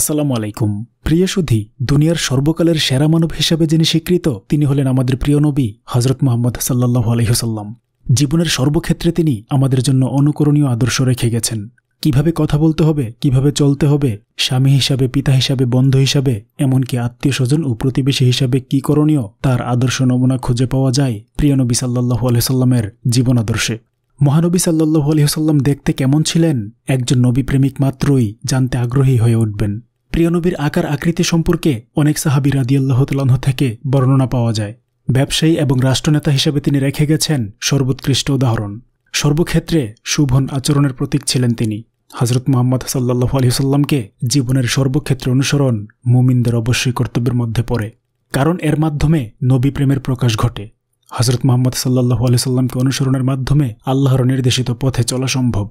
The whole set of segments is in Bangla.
আসসালামু আলাইকুম প্রিয় সুধী দুনিয়ার সর্বকালের সেরা মানব হিসাবে যিনি স্বীকৃত তিনি হলেন আমাদের প্রিয় নবী হজরত মোহাম্মদ সাল্লাহ আলহিহসাল্লাম জীবনের সর্বক্ষেত্রে তিনি আমাদের জন্য অনুকরণীয় আদর্শ রেখে গেছেন কিভাবে কথা বলতে হবে কিভাবে চলতে হবে স্বামী হিসাবে পিতা হিসাবে বন্ধু হিসাবে এমনকি আত্মীয় স্বজন ও প্রতিবেশী হিসাবে কি করণীয় তার আদর্শ নমুনা খুঁজে পাওয়া যায় প্রিয় নবী সাল্লাহ আলহিহসাল্লামের জীবন আদর্শে মহানবী সাল্লাহ আলহিহসাল্লাম দেখতে কেমন ছিলেন একজন নবী প্রেমিক মাত্রই জানতে আগ্রহী হয়ে উঠবেন প্রিয়নবীর আকার আকৃতি সম্পর্কে অনেক সাহাবি রাদিয়াল্লাহ থেকে বর্ণনা পাওয়া যায় ব্যবসায়ী এবং রাষ্ট্রনেতা হিসেবে তিনি রেখে গেছেন সর্বোৎকৃষ্ট উদাহরণ সর্বক্ষেত্রে শুভন আচরণের প্রতীক ছিলেন তিনি হজরত মোহাম্মদ সাল্লাহ আলহিহসাল্লামকে জীবনের সর্বক্ষেত্রে অনুসরণ মুমিনদের অবশ্যই কর্তব্যের মধ্যে পড়ে কারণ এর মাধ্যমে নবী প্রেমের প্রকাশ ঘটে হজরত মোহাম্মদ সাল্লাহু আলিয়াল্লামকে অনুসরণের মাধ্যমে আল্লাহর নির্দেশিত পথে চলা সম্ভব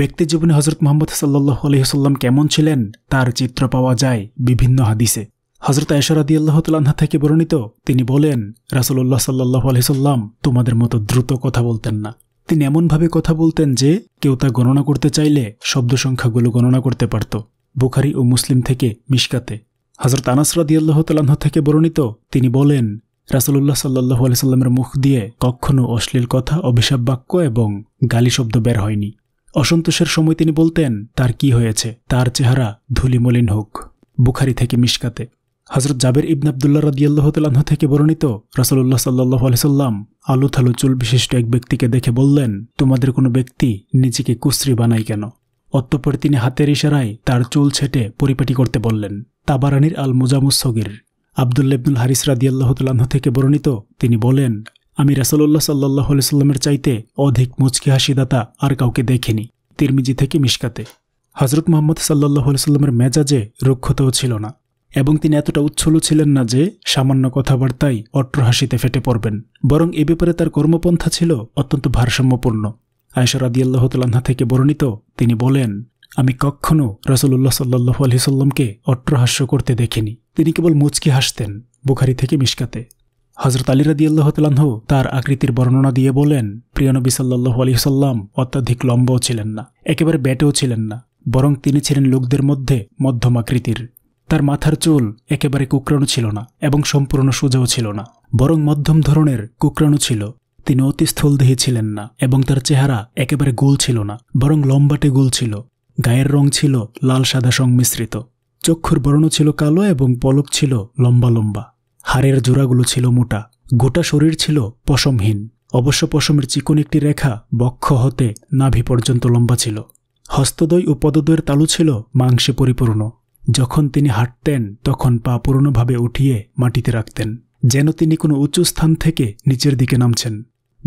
ব্যক্তি জীবনে হজরত মোহাম্মদ সাল্লাহু আলহিহাল্লাম কেমন ছিলেন তার চিত্র পাওয়া যায় বিভিন্ন হাদিসে হজরত আল্লাহ আল্লাহতালাহা থেকে বর্ণিত তিনি বলেন রাসুল্লাহ সাল্লাহ আলহিহাল্লাম তোমাদের মতো দ্রুত কথা বলতেন না তিনি এমনভাবে কথা বলতেন যে কেউ তা গণনা করতে চাইলে শব্দ সংখ্যাগুলো গণনা করতে পারত বুখারি ও মুসলিম থেকে মিশকাতে হজরত আনাসরাদি আল্লাহ তাল্লাহ থেকে বর্ণিত তিনি বলেন রাসুল্লাহ সাল্লাহ সাল্লামের মুখ দিয়ে কখনও অশ্লীল কথা অভিশাপ বাক্য এবং গালি শব্দ বের হয়নি অসন্তোষের সময় তিনি বলতেন তার কি হয়েছে তার চেহারা ধুলিমলিন হোক বুখারি থেকে মিশকাতে হজরত জাবের ইবন আবদুল্লা রাদিয়াল্লাহতালাহ থেকে বর্ণিত রাসুল্লাহ সাল্লাহ আলসাল্লাম আলু থালু চুল বিশিষ্ট এক ব্যক্তিকে দেখে বললেন তোমাদের কোনো ব্যক্তি নিজেকে কুশ্রী বানায় কেন অতঃপর তিনি হাতের ইশারায় তার চুল ছেটে পরিপাটি করতে বললেন তাবারানির আল মুজামুসগির আবদুল্লা ইবনুল হারিস রাদিয়াল্লাহ তালাহ থেকে বর্ণিত তিনি বলেন আমি রাসলুল্লাহ সাল্লাহ সাল্লামের চাইতে অধিক মুচকি হাসিদাতা আর কাউকে দেখিনি তিরমিজি থেকে মিশকাতে হজরত মোহাম্মদ সাল্লাহ সাল্লামের মেজাজে রুক্ষতাও ছিল না এবং তিনি এতটা উচ্ছল ছিলেন না যে সামান্য কথাবার্তায় অট্র হাসিতে ফেটে পড়বেন বরং এ ব্যাপারে তার কর্মপন্থা ছিল অত্যন্ত ভারসাম্যপূর্ণ আয়সা আল্লাহ তাল্না থেকে বর্ণিত তিনি বলেন আমি কখনও রসুল্লাহ সাল্লাহ আলহিসাল্লামকে অট্টহাস্য করতে দেখিনি তিনি কেবল মুচকি হাসতেন বুখারি থেকে মিশকাতে হজরত আলী রাদি আল্লাহতালাহ তার আকৃতির বর্ণনা দিয়ে বলেন প্রিয়নবী সাল্লু আলী সাল্লাম অত্যাধিক লম্বও ছিলেন না একেবারে ব্যাটেও ছিলেন না বরং তিনি ছিলেন লোকদের মধ্যে মধ্যম আকৃতির তার মাথার চুল একেবারে কুকরানো ছিল না এবং সম্পূর্ণ সোজাও ছিল না বরং মধ্যম ধরনের কুকরানো ছিল তিনি অতি স্থলদেহী ছিলেন না এবং তার চেহারা একেবারে গোল ছিল না বরং লম্বাটে গোল ছিল গায়ের রং ছিল লাল সাদা সংমিশ্রিত চক্ষুর বর্ণ ছিল কালো এবং পলক ছিল লম্বা লম্বা হাড়ের জোড়াগুলো ছিল মোটা গোটা শরীর ছিল পশমহীন অবশ্য পশমের চিকন একটি রেখা বক্ষ হতে নাভি পর্যন্ত লম্বা ছিল হস্তদ্বয় ও পদদ্বয়ের তালু ছিল মাংসে পরিপূর্ণ যখন তিনি হাঁটতেন তখন পা পূর্ণভাবে উঠিয়ে মাটিতে রাখতেন যেন তিনি কোনো উঁচু স্থান থেকে নিচের দিকে নামছেন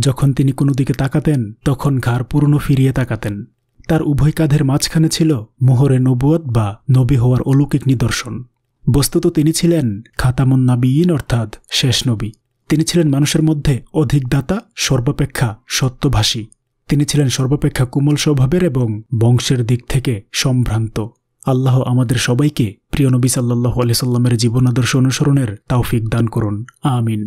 যখন তিনি কোনো দিকে তাকাতেন তখন ঘাড় পূর্ণ ফিরিয়ে তাকাতেন তার উভয় কাঁধের মাঝখানে ছিল মোহরে নবুয়ত বা নবী হওয়ার অলৌকিক নিদর্শন বস্তুত তিনি ছিলেন খাতামুন নাবিয়ীন অর্থাৎ শেষ নবী তিনি ছিলেন মানুষের মধ্যে অধিক দাতা সর্বাপেক্ষা সত্যভাষী তিনি ছিলেন সর্বাপেক্ষা কোমল স্বভাবের এবং বংশের দিক থেকে সম্ভ্রান্ত আল্লাহ আমাদের সবাইকে প্রিয় নবী সাল্লাহ আলি সাল্লামের জীবনাদর্শ অনুসরণের তাওফিক দান করুন আমিন